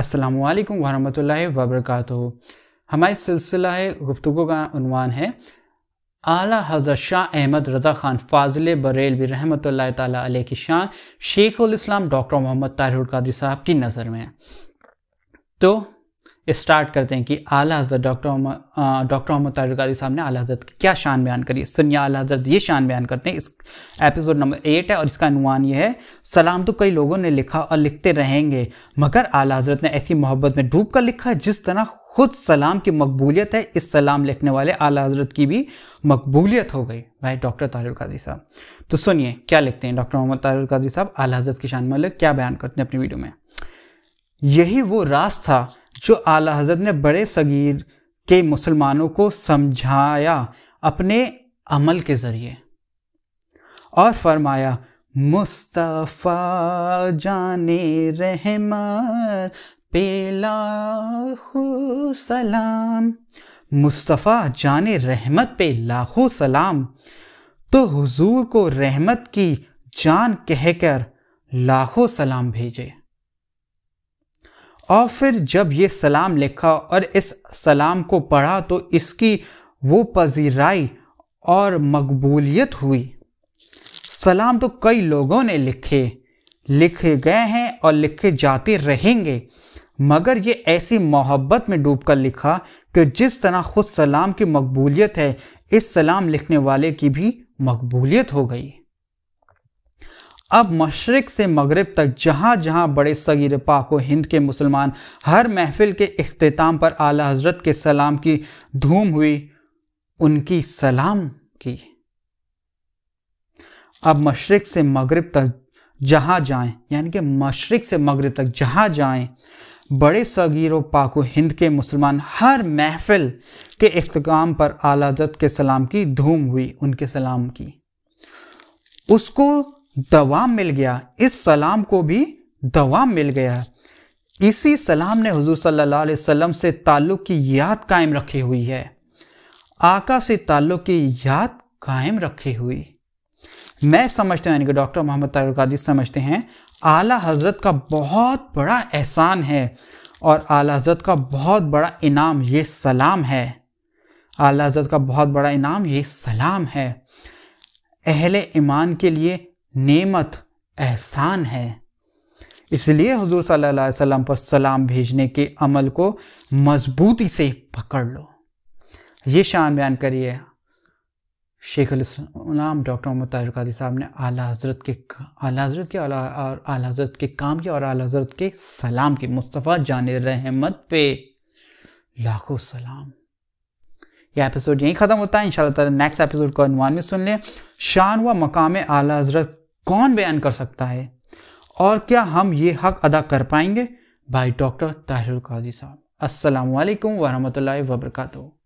अस्सलाम वालेकुम वरहमतुल्लाहि वबरकातुहू हमारी सिलसिला गुफ्तु का अनवान है आला हज़रत शाह अहमद रज़ा ख़ान फाजिल बरेलवी रहमत ताली की शान शेख इस्लाम डॉक्टर मोहम्मद ताहिर कादी साहब की नज़र में तो स्टार्ट करते हैं कि आला हजरत डॉक्टर डॉक्टर मोहम्मद तारुकारी साहब ने आला हजरत की क्या शान बयान करी सुनिए आला हजरत ये शान बयान करते हैं इस एपिसोड नंबर एट है और इसका अनुमान ये है सलाम तो कई लोगों ने लिखा और लिखते रहेंगे मगर आला हजरत ने ऐसी मोहब्बत में डूब कर लिखा है जिस तरह खुद सलाम की मकबूलियत है इस सलाम लिखने वाले आला हजरत की भी मकबूलियत हो गई भाई डॉक्टर तारिक काजी साहब तो सुनिए क्या लिखते हैं डॉक्टर मोहम्मद तारिक काजी साहब आला हजरत की शान मतलब क्या बयान करते हैं अपनी वीडियो में यही वो राज था जो आला हजरत ने बड़े सगीर के मुसलमानों को समझाया अपने अमल के ज़रिए और फरमाया मुस्तफ़ा जाने रहमत पेलाखु सलाम मुस्तफ़ा जाने रहमत पे लाखों सलाम तो हुजूर को रहमत की जान कहकर लाखों सलाम भेजे और फिर जब ये सलाम लिखा और इस सलाम को पढ़ा तो इसकी वो पजीराई और मकबूलियत हुई सलाम तो कई लोगों ने लिखे लिखे गए हैं और लिखे जाते रहेंगे मगर ये ऐसी मोहब्बत में डूब कर लिखा कि जिस तरह खुद सलाम की मकबूलियत है इस सलाम लिखने वाले की भी मकबूलियत हो गई अब मशरक़ से मगरब तक जहाँ जहाँ बड़े सगीर पाक व हिंद के मुसलमान हर महफिल के अख्ताम पर आला हजरत के सलाम की धूम हुई उनकी सलाम की अब मशरक़ से मगरब तक जहाँ जाएं यानी कि मशरक़ से मगरब तक जहाँ जाएं बड़े सगीर व पाक व हिंद के मुसलमान हर महफिल के अख्ताम पर आला हजरत के सलाम की धूम हुई उनके सलाम की उसको दवा मिल गया इस सलाम को भी दवा मिल गया इसी सलाम ने हजूर सल्लल्लाहु अलैहि वसल्लम से ताल्लुक की याद कायम रखी हुई है आका से ताल्लुक की याद कायम रखी हुई मैं समझता हूँ यानी कि डॉक्टर मोहम्मद तारुकादी समझते हैं आला हजरत का बहुत बड़ा एहसान है और आला हजरत का बहुत बड़ा इनाम ये सलाम है आला हजरत का बहुत बड़ा इनाम ये सलाम है अहले ईमान के लिए नेमत एहसान है इसलिए हजूर सल्लल्लाहु अलैहि वसल्लम पर सलाम भेजने के अमल को मजबूती से पकड़ लो ये शान बयान करिए शेख इस्लाम डॉक्टर मोहम्मद कादी साहब ने आला हजरत के आला हजरत के आला, आला हजरत के काम के और आला हजरत के सलाम के मुस्तफ़ा जान रहमत पे लाखों सलाम यह एपिसोड यहीं ख़त्म होता है इन नेक्स्ट एपिसोड को अनुमान में सुन लें शान व मकाम आला हजरत कौन बयान कर सकता है और क्या हम ये हक अदा कर पाएंगे भाई डॉक्टर ताहिर काजी साहब असलकम वरहमल वबरकू